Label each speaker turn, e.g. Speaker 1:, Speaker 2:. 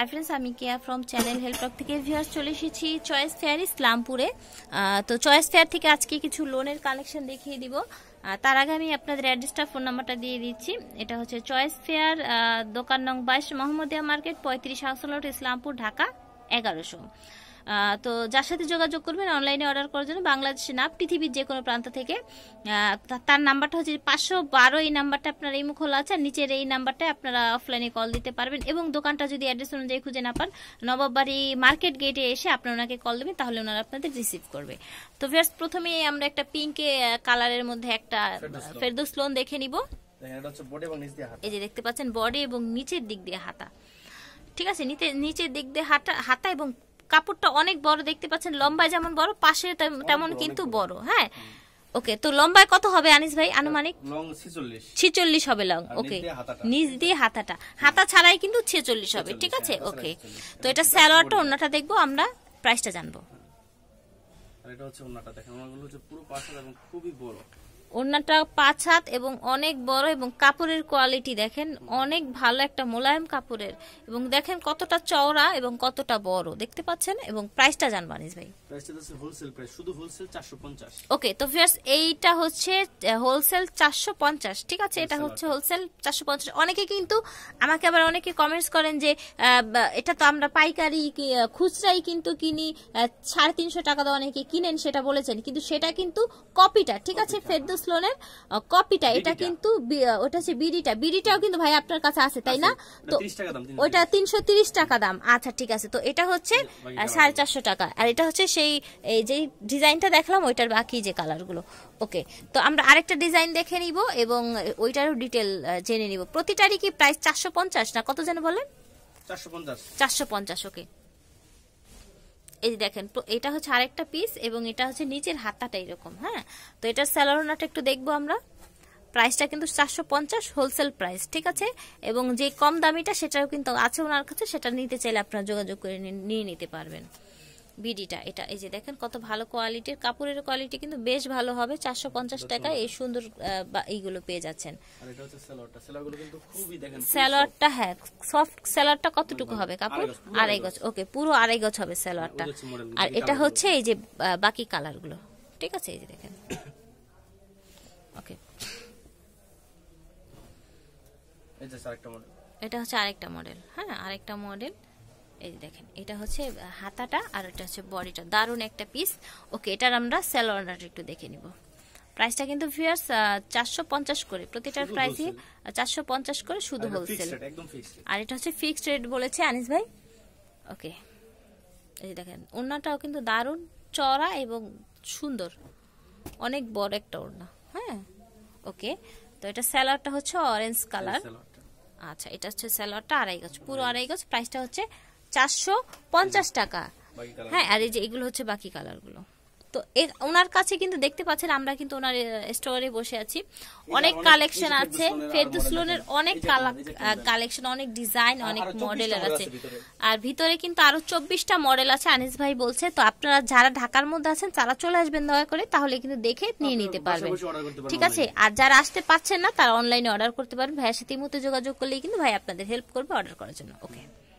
Speaker 1: high friends আমি Keya from channel help থেকে viewers চলে এসেছি চয়েস ফেয়ার ইসলামপুরে তো চয়েস ফেয়ার থেকে আজকে কিছু লোনের কালেকশন দেখিয়ে দিব তার আগে আমি আপনাদের অ্যাড্রেসটা ফোন নাম্বারটা দিয়ে দিচ্ছি এটা হচ্ছে চয়েস ফেয়ার দোকান নং বাইশ মোহাম্মদিয়া মার্কেট পঁয়ত্রিশ হাউস ইসলামপুর ঢাকা এগারোশো তো যার সাথে যোগাযোগ করবেন অনলাইনে অর্ডার করার জন্য বাংলাদেশে না পৃথিবীর যে কোনো প্রান্ত থেকে তার নাম্বারটা হচ্ছে পাঁচশো বারো এই নাম্বারটা আপনার এই মুখ আছে আর নিচের এই নাম্বারটায় আপনারা অফলাইনে কল দিতে পারবেন এবং দোকানটা যদি অ্যাড্রেস অনুযায়ী খুঁজে না পান নবাববাড়ি মার্কেট গেটে এসে আপনার ওনাকে কল দেবেন তাহলে ওনারা আপনাদের রিসিভ করবে তো ফার্স্ট প্রথমে আমরা একটা পিঙ্কে কালারের মধ্যে একটা ফেরদোস লোন দেখে নিব এই যে দেখতে পাচ্ছেন বডি এবং নিচের দিক দিয়ে হাতা ঠিক আছে নিচের দিক দিয়ে হাতা হাতা এবং কাপড়টা অনেক বড় দেখতে পাচ্ছেন লম্বায় যেমন বড় পাশে তেমন কিন্তু বড় হ্যাঁ ওকে তো লম্বায় কত হবে আনিস ভাই আনুমানিক ছেচল্লিশ হবে লং ওকে নিচ দিয়ে হাতাটা হাতা ছাড়াই কিন্তু ছেচল্লিশ হবে ঠিক আছে হ্যাঁ, ওকে তো এটা স্যালোয়ারটা অন্যটা দেখবো আমরা প্রাইসটা জানবো এটা হচ্ছে দেখেন হচ্ছে পুরো পাশে এবং খুবই বড় ওড়নাটা পাঁচ হাত এবং অনেক বড় এবং কাপড়ের কোয়ালিটি দেখেন অনেক ভালো একটা মোলায়েম কাপড়ের এবং দেখেন কতটা চওড়া এবং কতটা বড় দেখতে পাচ্ছেন এবং প্রাইসটা জানবা নিজ ভাই ওকে তো ফিয়ার্স এইটা হচ্ছে হোলসেল চারশো পঞ্চাশ ঠিক আছে এটা হচ্ছে হোলসেল চারশো পঞ্চাশ অনেকে কিন্তু আমাকে আবার অনেকে কমেন্টস করেন যে এটা তো আমরা পাইকারি খুচরাই কিন্তু কিনি সাড়ে তিনশো টাকা দিয়ে অনেকে কিনেন সেটা বলেছেন কিন্তু সেটা কিন্তু কপিটা ঠিক আছে ফেরদোস বিজনেস লোনের কপিটা এটা কিন্তু ওটা হচ্ছে বিডিটা বিডিটাও কিন্তু ভাই আপনার কাছে আছে তাই না তো ওটা তিনশো টাকা দাম আচ্ছা ঠিক আছে তো এটা হচ্ছে সাড়ে চারশো টাকা আর এটা হচ্ছে সেই এই যে ডিজাইনটা দেখলাম ওইটার বাকি যে কালারগুলো ওকে তো আমরা আরেকটা ডিজাইন দেখে নিব এবং ওইটারও ডিটেল জেনে নিব প্রতিটারই কি প্রাইস চারশো না কত যেন বলেন চারশো পঞ্চাশ চারশো পঞ্চাশ ওকে এই দেখেন এটা হচ্ছে আরেকটা পিস এবং এটা হচ্ছে নিচের হাতাটা এরকম হ্যাঁ তো এটার স্যালোনাটা একটু দেখবো আমরা প্রাইসটা কিন্তু চারশো পঞ্চাশ হোলসেল প্রাইস ঠিক আছে এবং যে কম দামিটা সেটাও কিন্তু আছে ওনার কাছে সেটা নিতে চাইলে আপনারা যোগাযোগ করে নিয়ে নিতে পারবেন বিডিটা এটা এই যে দেখেন কত ভালো কোয়ালিটির কাপড়ের কোয়ালিটি কিন্তু বেশ ভালো হবে চারশো পঞ্চাশ টাকায় এই সুন্দর এইগুলো পেয়ে যাচ্ছেন স্যালোয়ারটা হ্যাঁ সফট স্যালোয়ারটা কতটুকু মানে হবে কাপড় আড়াই গছ ওকে পুরো আড়াই গছ হবে মানে স্যালোয়ারটা আর এটা হচ্ছে এই যে বাকি কালারগুলো ঠিক আছে এই যে দেখেন ওকে এটা হচ্ছে আরেকটা মডেল হ্যাঁ আরেকটা মডেল এই দেখেন এটা হচ্ছে হাতাটা আর এটা হচ্ছে বডিটা দারুণ একটা পিস ওকে এটার আমরা স্যালোয়ারটা একটু দেখে নিব প্রাইসটা কিন্তু ভিউয়ার্স চারশো পঞ্চাশ করে প্রতিটার প্রাইসই চারশো পঞ্চাশ করে শুধু হোলসেল আচ্ছা, আর এটা হচ্ছে ফিক্সড রেট বলেছে আনিস ভাই ওকে এই দেখেন ওড়নাটাও কিন্তু দারুণ চড়া এবং সুন্দর অনেক বড় একটা ওড়না হ্যাঁ ওকে তো এটা স্যালোয়ারটা হচ্ছে অরেঞ্জ কালার আচ্ছা এটা হচ্ছে স্যালোয়ারটা আড়াই গাছ পুরো আড়াই গাছ প্রাইসটা হচ্ছে চারশো পঞ্চাশ টাকা হ্যাঁ আর এই যে এগুলো হচ্ছে বাকি কালারগুলো তো ওনার কাছে কিন্তু দেখতে পাচ্ছেন আমরা কিন্তু ওনার স্টোরে বসে আছি অনেক কালেকশন আছে ফেরদুস লোনের অনেক কালেকশন অনেক ডিজাইন অনেক মডেলের আছে আর ভিতরে কিন্তু আরো চব্বিশটা মডেল আছে আনিস ভাই বলছে তো আপনারা যারা ঢাকার মধ্যে আছেন তারা চলে আসবেন দয়া করে তাহলে কিন্তু দেখে নিয়ে নিতে পারবেন ঠিক আছে আর যারা আসতে পারছেন না তারা অনলাইনে অর্ডার করতে পারবেন ভাইয়ের সাথে মুহূর্তে যোগাযোগ করলেই কিন্তু ভাই আপনাদের হেল্প করবে অর্ডার করার জন্য ওকে